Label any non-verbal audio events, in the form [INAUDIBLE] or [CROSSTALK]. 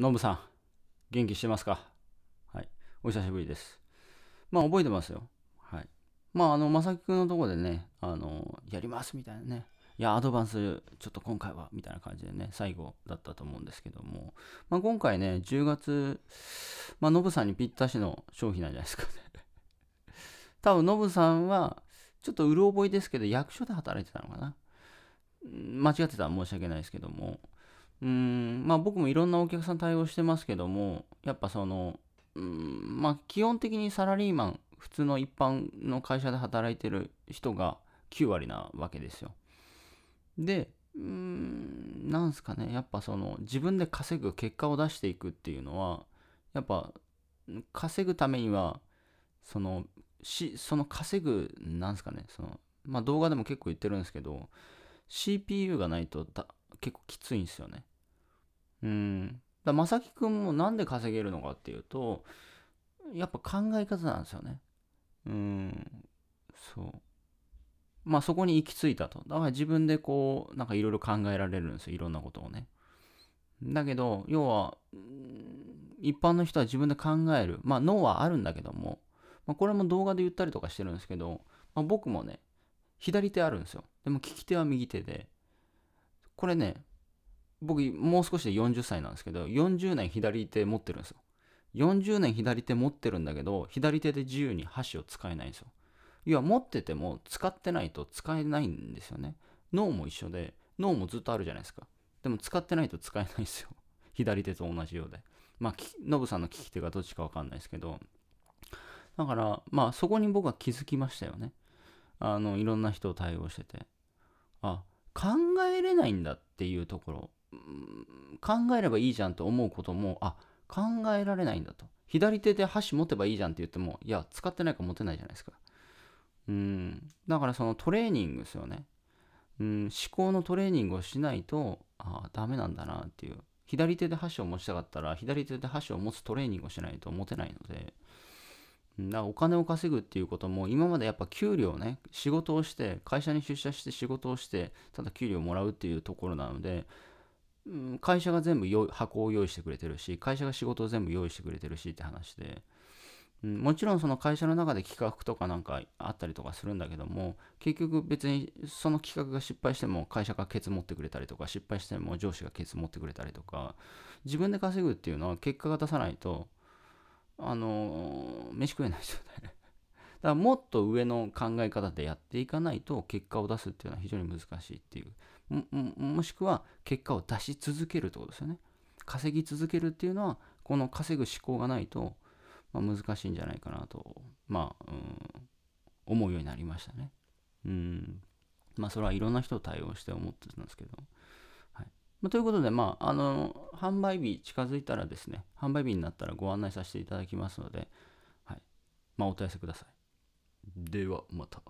ノブさん、元気してますかはい。お久しぶりです。まあ、覚えてますよ。はい。まあ、あの、まさきくんのとこでね、あの、やりますみたいなね。いや、アドバンス、ちょっと今回は、みたいな感じでね、最後だったと思うんですけども、まあ、今回ね、10月、まあ、ノブさんにぴったしの商品なんじゃないですかね。[LAUGHS] 多分、ノブさんは、ちょっとうる覚えですけど、役所で働いてたのかな。間違ってたら申し訳ないですけども、うんまあ僕もいろんなお客さん対応してますけどもやっぱそのうんまあ基本的にサラリーマン普通の一般の会社で働いてる人が9割なわけですよでうんなんすかねやっぱその自分で稼ぐ結果を出していくっていうのはやっぱ稼ぐためにはそのしその稼ぐなんすかねそのまあ動画でも結構言ってるんですけど CPU がないと結構きついんですよねうん。だくんもなんで稼げるのかっていうと、やっぱ考え方なんですよね。うん。そう。まあそこに行き着いたと。だから自分でこう、なんかいろいろ考えられるんですよ。いろんなことをね。だけど、要は、一般の人は自分で考える。まあ脳はあるんだけども、まあ、これも動画で言ったりとかしてるんですけど、まあ、僕もね、左手あるんですよ。でも利き手は右手で。これね、僕もう少しで40歳なんですけど40年左手持ってるんですよ40年左手持ってるんだけど左手で自由に箸を使えないんですよ要は持ってても使ってないと使えないんですよね脳も一緒で脳もずっとあるじゃないですかでも使ってないと使えないんですよ [LAUGHS] 左手と同じようでまあノブさんの利き手がどっちか分かんないですけどだからまあそこに僕は気づきましたよねあのいろんな人を対応しててあ考えれないんだっていうところ考えればいいじゃんと思うこともあ考えられないんだと左手で箸持てばいいじゃんって言ってもいや使ってないか持てないじゃないですかうんだからそのトレーニングですよねうん思考のトレーニングをしないとああダメなんだなっていう左手で箸を持ちたかったら左手で箸を持つトレーニングをしないと持てないのでだからお金を稼ぐっていうことも今までやっぱ給料ね仕事をして会社に出社して仕事をしてただ給料をもらうっていうところなのでうん、会社が全部箱を用意してくれてるし、会社が仕事を全部用意してくれてるしって話で、うん、もちろんその会社の中で企画とかなんかあったりとかするんだけども、結局別にその企画が失敗しても会社がケツ持ってくれたりとか、失敗しても上司がケツ持ってくれたりとか、自分で稼ぐっていうのは結果が出さないと、あの、飯食えない状態ねからもっと上の考え方でやっていかないと結果を出すっていうのは非常に難しいっていう。もしくは結果を出し続けるってことですよね。稼ぎ続けるっていうのは、この稼ぐ思考がないと、まあ、難しいんじゃないかなと、まあ、うん、思うようになりましたね。うん。まあ、それはいろんな人を対応して思ってたんですけど。はいまあ、ということで、まあ、あの、販売日近づいたらですね、販売日になったらご案内させていただきますので、はい。まあ、お問い合わせください。ではまた。